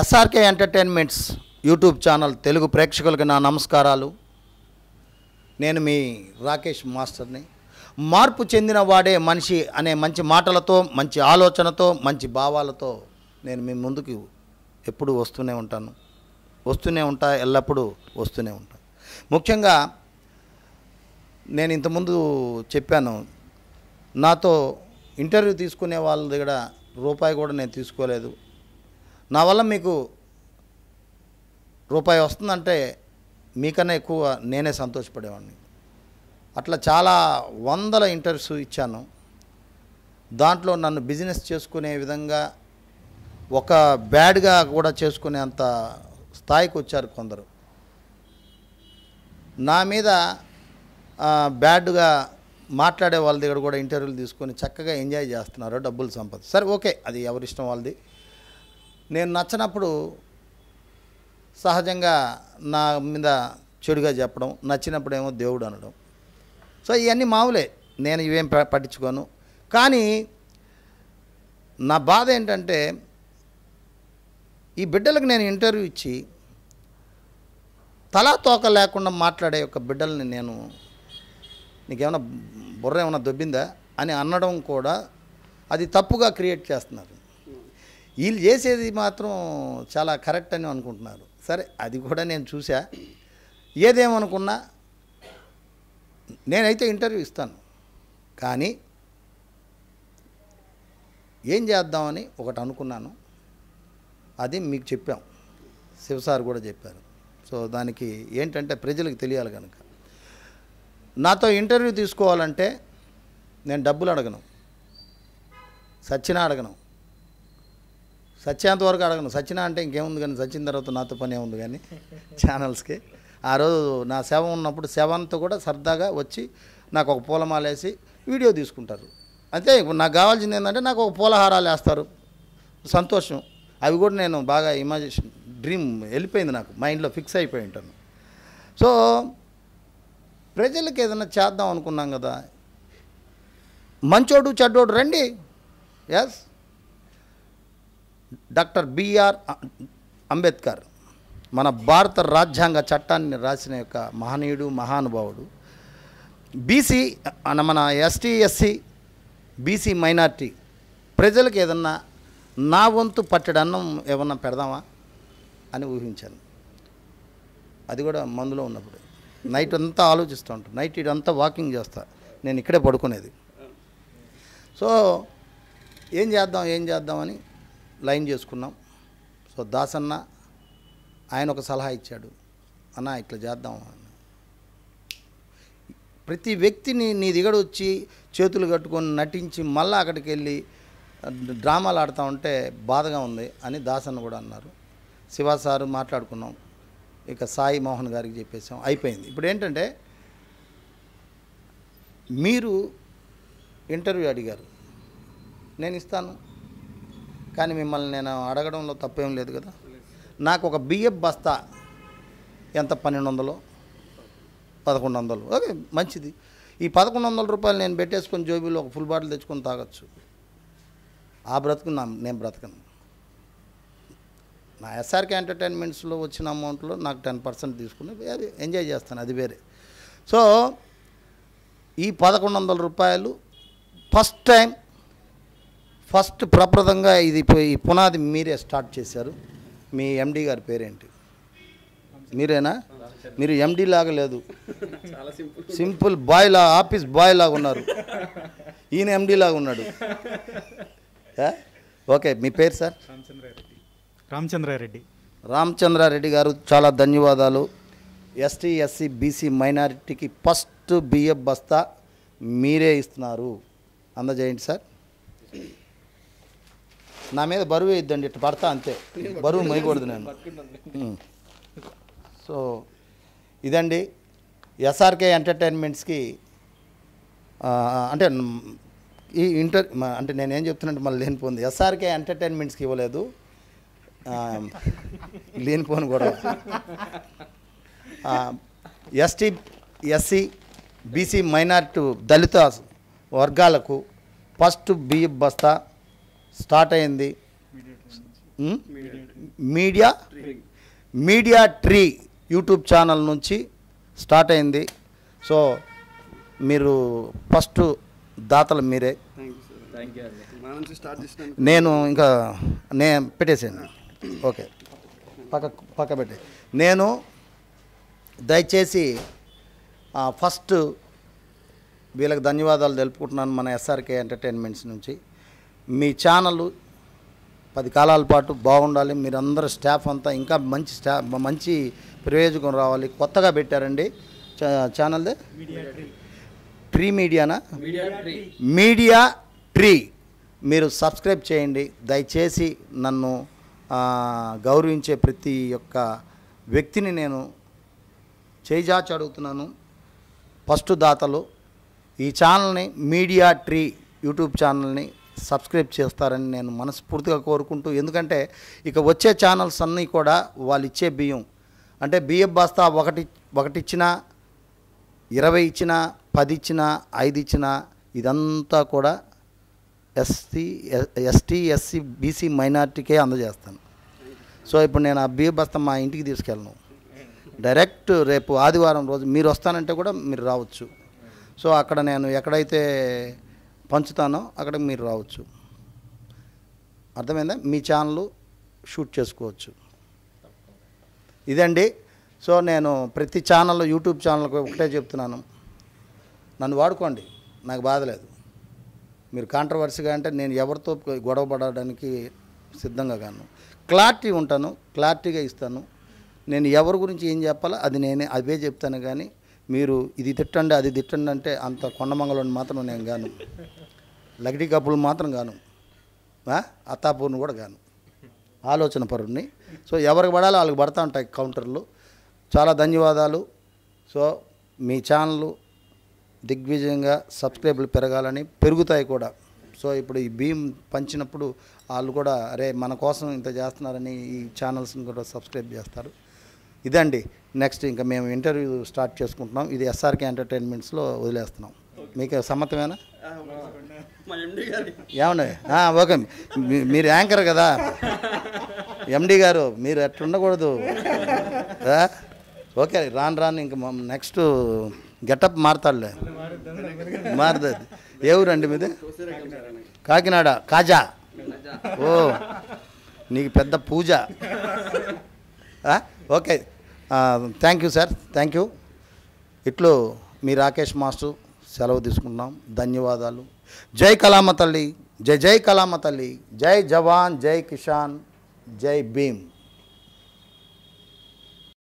SRK entertainments YouTube channel Telugu ప్రేక్షకులకు నా నమస్కారాలు నేను మీ రాకేష్ మాస్టర్ని మార్పు చెందిన వాడే మనిషి అనే మంచి మాటలతో మంచి ఆలోచనతో మంచి భావాలతో నేను మీ ముందుకు ఎప్పుడు వస్తూనే ఉంటాను వస్తూనే ఉంటా ఎల్లప్పుడూ వస్తూనే ఉంటా ముఖ్యంగా నేను ఇంతకుముందు చెప్పాను నాతో ఇంటర్వ్యూ తీసుకునే వాళ్ళ దగ్గర రూపాయి కూడా నేను తీసుకోలేదు నా వల్ల మీకు రూపాయి వస్తుందంటే మీకన్నా ఎక్కువ నేనే సంతోషపడేవాడిని అట్లా చాలా వందల ఇంటర్వ్యూస్ ఇచ్చాను దాంట్లో నన్ను బిజినెస్ చేసుకునే విధంగా ఒక బ్యాడ్గా కూడా చేసుకునే అంత స్థాయికి వచ్చారు కొందరు నా మీద బ్యాడ్గా మాట్లాడే వాళ్ళ దగ్గర కూడా ఇంటర్వ్యూలు తీసుకొని చక్కగా ఎంజాయ్ చేస్తున్నారు డబ్బులు సంపద సరే ఓకే అది ఎవరిష్టం వాళ్ళది నేను నచ్చినప్పుడు సహజంగా నా మీద చెడుగా చెప్పడం నచ్చినప్పుడు ఏమో దేవుడు అనడం సో ఇవన్నీ మామూలే నేను ఇవేం పట్టించుకోను కానీ నా బాధ ఏంటంటే ఈ బిడ్డలకు నేను ఇంటర్వ్యూ ఇచ్చి తలా తోక లేకుండా మాట్లాడే యొక్క బిడ్డల్ని నేను నీకేమైనా బుర్ర ఏమైనా దొబ్బిందా అని అనడం కూడా అది తప్పుగా క్రియేట్ చేస్తున్నారు వీళ్ళు చేసేది మాత్రం చాలా కరెక్ట్ అని అనుకుంటున్నారు సరే అది కూడా నేను చూసా ఏదేమనుకున్నా నేనైతే ఇంటర్వ్యూ ఇస్తాను కానీ ఏం చేద్దామని ఒకటి అనుకున్నాను అది మీకు చెప్పాం శివసార్ కూడా చెప్పారు సో దానికి ఏంటంటే ప్రజలకు తెలియాలి కనుక నాతో ఇంటర్వ్యూ తీసుకోవాలంటే నేను డబ్బులు అడగను సచ్చినా అడగను సత్యాంత వరకు అడగను సచిన అంటే ఇంకేముంది కానీ సచిన తర్వాత నాతో పనే ఉంది కానీ ఛానల్స్కి ఆ రోజు నా సేవ ఉన్నప్పుడు సేవంతో కూడా సరదాగా వచ్చి నాకు ఒక పూలమాల వేసి వీడియో తీసుకుంటారు అంతే ఇప్పుడు నాకు కావాల్సింది ఏంటంటే నాకు ఒక పూలహారాలు వేస్తారు సంతోషం అవి కూడా నేను బాగా ఇమాజినేషన్ డ్రీమ్ వెళ్ళిపోయింది నాకు మైండ్లో ఫిక్స్ అయిపోయి ఉంటాను సో ప్రజలకు ఏదైనా చేద్దాం అనుకున్నాం కదా మంచోడు చెడ్డోడు రండి ఎస్ డాక్టర్ బిఆర్ అంబేద్కర్ మన భారత రాజ్యాంగ చట్టాన్ని రాసిన యొక్క మహనీయుడు మహానుభావుడు బీసీ మన ఎస్టీ ఎస్సీ బీసీ మైనార్టీ ప్రజలకు ఏదన్నా నా వంతు పట్టడన్నం ఏమన్నా పెడదామా అని ఊహించాను అది కూడా మందులో ఉన్నప్పుడు నైట్ అంతా ఆలోచిస్తూ ఉంటాను నైట్ ఇడంతా వాకింగ్ చేస్తా నేను ఇక్కడే పడుకునేది సో ఏం చేద్దాం ఏం చేద్దామని లైన్ చేసుకున్నాం సో దాసన్న ఆయన ఒక సలహా ఇచ్చాడు అన్న ఇట్లా చేద్దాం ప్రతి వ్యక్తిని నీ దిగడు వచ్చి చేతులు కట్టుకొని నటించి మళ్ళీ అక్కడికి వెళ్ళి డ్రామాలు ఆడుతూ ఉంటే బాధగా ఉంది అని దాసన్న కూడా అన్నారు శివ సారు మాట్లాడుకున్నాం ఇక సాయి మోహన్ గారికి చెప్పేసాం అయిపోయింది ఇప్పుడు ఏంటంటే మీరు ఇంటర్వ్యూ అడిగారు నేను ఇస్తాను కానీ మిమ్మల్ని నేను అడగడంలో తప్పేం లేదు కదా నాకు ఒక బియ్యపు బస్తా ఎంత పన్నెండు వందలు పదకొండు వందలు ఓకే మంచిది ఈ పదకొండు వందల రూపాయలు నేను పెట్టేసుకొని జోబీలో ఒక ఫుల్ బాటిల్ తెచ్చుకొని తాగొచ్చు ఆ బ్రతుకు నా నేను బ్రతకను నా ఎస్ఆర్కే ఎంటర్టైన్మెంట్స్లో వచ్చిన అమౌంట్లో నాకు టెన్ పర్సెంట్ తీసుకుని అది ఎంజాయ్ చేస్తాను అది వేరే సో ఈ పదకొండు వందల రూపాయలు ఫస్ట్ టైం ఫస్ట్ ప్రప్రదంగా ఇది ఈ పునాది మీరే స్టార్ట్ చేశారు మీ ఎండి గారి పేరేంటి మీరేనా మీరు ఎండి లాగా లేదు సింపుల్ బాయ్ లా ఆఫీస్ బాయ్ లాగా ఉన్నారు ఈయన ఎండి లాగా ఉన్నాడు ఓకే మీ పేరు సార్ రామచంద్రారెడ్డి రామచంద్రారెడ్డి గారు చాలా ధన్యవాదాలు ఎస్టీ ఎస్సీ బీసీ మైనారిటీకి ఫస్ట్ బిఎఫ్ బస్తా మీరే ఇస్తున్నారు అందజేయండి సార్ నా మీద బరువు వేయద్దండి ఇట్లా పడతా అంతే బరువు మొయ్యకూడదు నేను సో ఇదండి ఎస్ఆర్కే ఎంటర్టైన్మెంట్స్కి అంటే ఈ ఇంటర్ అంటే నేనేం చెప్తున్నట్టు మళ్ళీ లేనిపోయింది ఎస్ఆర్కే ఎంటర్టైన్మెంట్స్కి ఇవ్వలేదు లేనిపోను కూడా ఎస్టీ ఎస్సీ బీసీ మైనార్టీ దళిత వర్గాలకు ఫస్ట్ బియ్య బస్తా స్టార్ట్ అయింది Media Media Tree YouTube channel నుంచి స్టార్ట్ అయింది సో మీరు ఫస్ట్ దాతలు మీరే నేను ఇంకా నేను పెట్టేసాను ఓకే పక్క పక్క పెట్టే నేను దయచేసి ఫస్ట్ వీళ్ళకి ధన్యవాదాలు తెలుపుకుంటున్నాను మన ఎస్ఆర్కే ఎంటర్టైన్మెంట్స్ నుంచి మీ ఛానల్ పది కాలాల పాటు బాగుండాలి మీరందరూ స్టాఫ్ అంతా ఇంకా మంచి స్టా మంచి ప్రయోజకం రావాలి కొత్తగా పెట్టారండి ఛానల్దే ట్రీ మీడియానా మీడియా ట్రీ మీరు సబ్స్క్రైబ్ చేయండి దయచేసి నన్ను గౌరవించే ప్రతి ఒక్క వ్యక్తిని నేను చేజాచి అడుగుతున్నాను ఫస్ట్ దాతలు ఈ ఛానల్ని మీడియా ట్రీ యూట్యూబ్ ఛానల్ని సబ్స్క్రైబ్ చేస్తారని నేను మనస్ఫూర్తిగా కోరుకుంటూ ఎందుకంటే ఇక వచ్చే ఛానల్స్ అన్నీ కూడా వాళ్ళు ఇచ్చే బియ్యం అంటే బియ్యం బాస్తా ఒకటి ఒకటి ఇచ్చినా ఇరవై ఇచ్చినా పది ఇచ్చినా ఐదు ఇచ్చినా ఇదంతా కూడా ఎస్సీ ఎస్టీ ఎస్సీ బీసీ మైనార్టీకే అందజేస్తాను సో ఇప్పుడు నేను ఆ బియ్య బస్తా మా ఇంటికి తీసుకెళ్ళను డైరెక్ట్ రేపు ఆదివారం రోజు మీరు వస్తానంటే కూడా మీరు రావచ్చు సో అక్కడ నేను ఎక్కడైతే పంచుతానో అక్కడికి మీరు రావచ్చు అర్థమైందా మీ ఛానల్ షూట్ చేసుకోవచ్చు ఇదండి సో నేను ప్రతి ఛానల్లో యూట్యూబ్ ఛానల్కి ఒకటే చెప్తున్నాను నన్ను వాడుకోండి నాకు బాధ లేదు మీరు కాంట్రవర్సీగా అంటే నేను ఎవరితో గొడవ పడడానికి సిద్ధంగా కాను క్లారిటీ ఉంటాను క్లారిటీగా ఇస్తాను నేను ఎవరి గురించి ఏం చెప్పాలో అది నేనే అవే చెప్తాను కానీ మీరు ఇది తిట్టండి అది తిట్టండి అంటే అంత కొండమంగళం మాత్రం నేను గాను లగడీ కప్పులు మాత్రం గాను అత్తాపూర్ని కూడా గాను ఆలోచన పరుణ్ణి సో ఎవరికి పడాలో వాళ్ళకి పడతా ఉంటాయి కౌంటర్లు చాలా ధన్యవాదాలు సో మీ ఛానళ్ళు దిగ్విజయంగా సబ్స్క్రైబ్లు పెరగాలని పెరుగుతాయి కూడా సో ఇప్పుడు ఈ భీమ్ పంచినప్పుడు వాళ్ళు కూడా అరే మన కోసం ఇంత చేస్తున్నారని ఈ ఛానల్స్ని కూడా సబ్స్క్రైబ్ చేస్తారు ఇదండి నెక్స్ట్ ఇంకా మేము ఇంటర్వ్యూ స్టార్ట్ చేసుకుంటున్నాం ఇది ఎస్ఆర్కే ఎంటర్టైన్మెంట్స్లో వదిలేస్తున్నాం మీకు సమ్మతమేనా ఏమండి ఓకే మీరు యాంకర్ కదా ఎండి గారు మీరు ఎట్లా ఉండకూడదు ఓకే రాను రాను ఇంక నెక్స్ట్ గెటప్ మారుతాడులే మారుతుంది ఏ అండి మీది కాకినాడ కాజా ఓ నీకు పెద్ద పూజ okay thank you sir thank you ఇట్లు మీ రాకేష్ మాస్టర్ సెలవు తీసుకుంటున్నాం ధన్యవాదాలు జై కళామ తల్లి జై జై కళామ తల్లి జై జవాన్ జై కిషాన్ జై భీమ్